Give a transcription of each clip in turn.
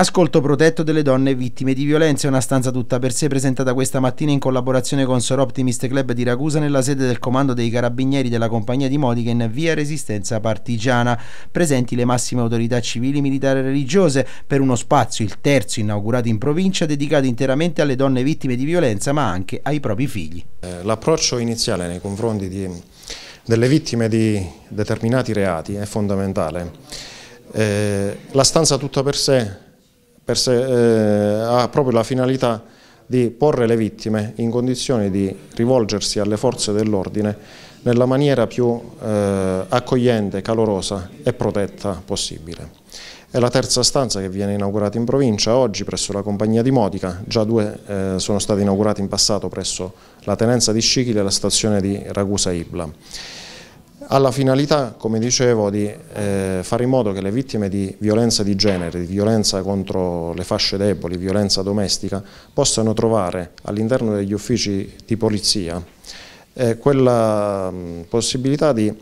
Ascolto protetto delle donne vittime di violenza è una stanza tutta per sé presentata questa mattina in collaborazione con Soroptimist Club di Ragusa nella sede del comando dei carabinieri della compagnia di Modica in via Resistenza Partigiana. Presenti le massime autorità civili, militari e religiose per uno spazio, il terzo inaugurato in provincia, dedicato interamente alle donne vittime di violenza ma anche ai propri figli. Eh, l'approccio iniziale nei confronti di, delle vittime di determinati reati è fondamentale. Eh, la stanza tutta per sé se, eh, ha proprio la finalità di porre le vittime in condizione di rivolgersi alle forze dell'ordine nella maniera più eh, accogliente, calorosa e protetta possibile. È la terza stanza che viene inaugurata in provincia oggi presso la compagnia di Modica, già due eh, sono state inaugurate in passato presso la tenenza di Scicli e la stazione di Ragusa Ibla alla finalità, come dicevo, di eh, fare in modo che le vittime di violenza di genere, di violenza contro le fasce deboli, violenza domestica, possano trovare all'interno degli uffici di polizia eh, quella mh, mm, possibilità di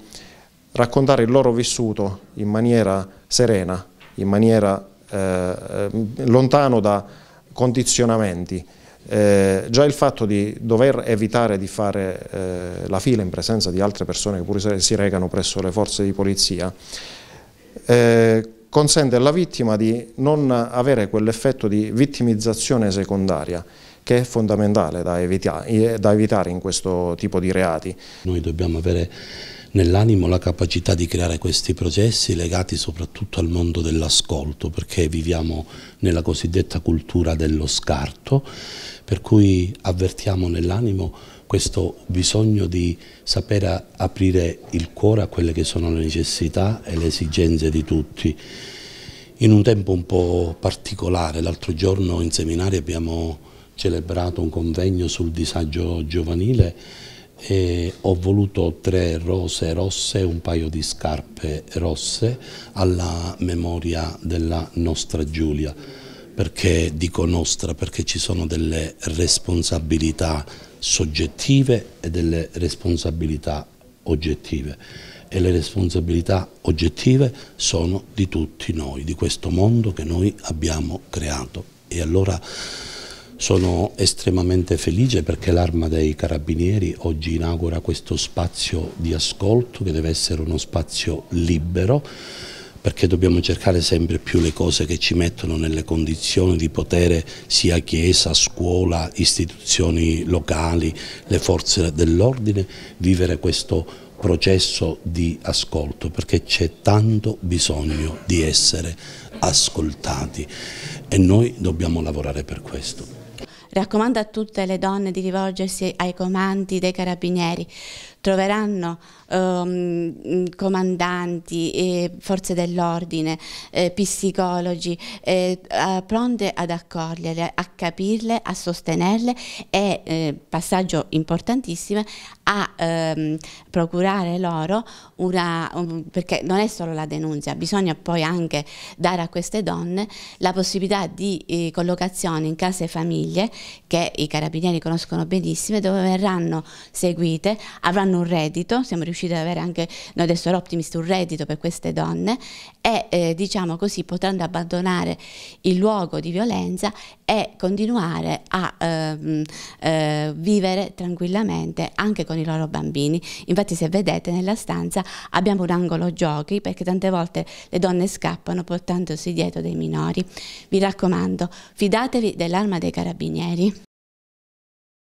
raccontare il loro vissuto in maniera serena, in maniera eh, eh lontano da condizionamenti. Eh, già il fatto di dover evitare di fare eh, la fila in presenza di altre persone che pure si recano presso le forze di polizia eh, consente alla vittima di non avere quell'effetto di vittimizzazione secondaria che è fondamentale da, evita eh, da evitare in questo tipo di reati. Noi dobbiamo avere nell'animo la capacità di creare questi processi legati soprattutto al mondo dell'ascolto, perché viviamo nella cosiddetta cultura dello scarto, per cui avvertiamo nell'animo questo bisogno di sapere aprire il cuore a quelle che sono le necessità e le esigenze di tutti. In un tempo un po' particolare, l'altro giorno in seminario abbiamo celebrato un convegno sul disagio giovanile e ho voluto tre rose rosse e un paio di scarpe rosse alla memoria della nostra Giulia. Perché dico nostra? Perché ci sono delle responsabilità soggettive e delle responsabilità oggettive e le responsabilità oggettive sono di tutti noi, di questo mondo che noi abbiamo creato. E allora sono estremamente felice perché l'Arma dei Carabinieri oggi inaugura questo spazio di ascolto che deve essere uno spazio libero perché dobbiamo cercare sempre più le cose che ci mettono nelle condizioni di potere sia chiesa, scuola, istituzioni locali, le forze dell'ordine vivere questo processo di ascolto perché c'è tanto bisogno di essere ascoltati e noi dobbiamo lavorare per questo. Raccomando a tutte le donne di rivolgersi ai comandi dei carabinieri troveranno um, comandanti, eh, forze dell'ordine, eh, psicologi eh, pronte ad accoglierle, a capirle, a sostenerle e, eh, passaggio importantissimo, a ehm, procurare loro una, un, perché non è solo la denuncia, bisogna poi anche dare a queste donne la possibilità di eh, collocazione in case famiglie che i carabinieri conoscono benissimo dove verranno seguite, avranno hanno un reddito, siamo riusciti ad avere anche noi adesso all'Optimist un reddito per queste donne e eh, diciamo così potranno abbandonare il luogo di violenza e continuare a ehm, eh, vivere tranquillamente anche con i loro bambini. Infatti se vedete nella stanza abbiamo un angolo giochi perché tante volte le donne scappano portandosi dietro dei minori. Vi raccomando, fidatevi dell'arma dei carabinieri.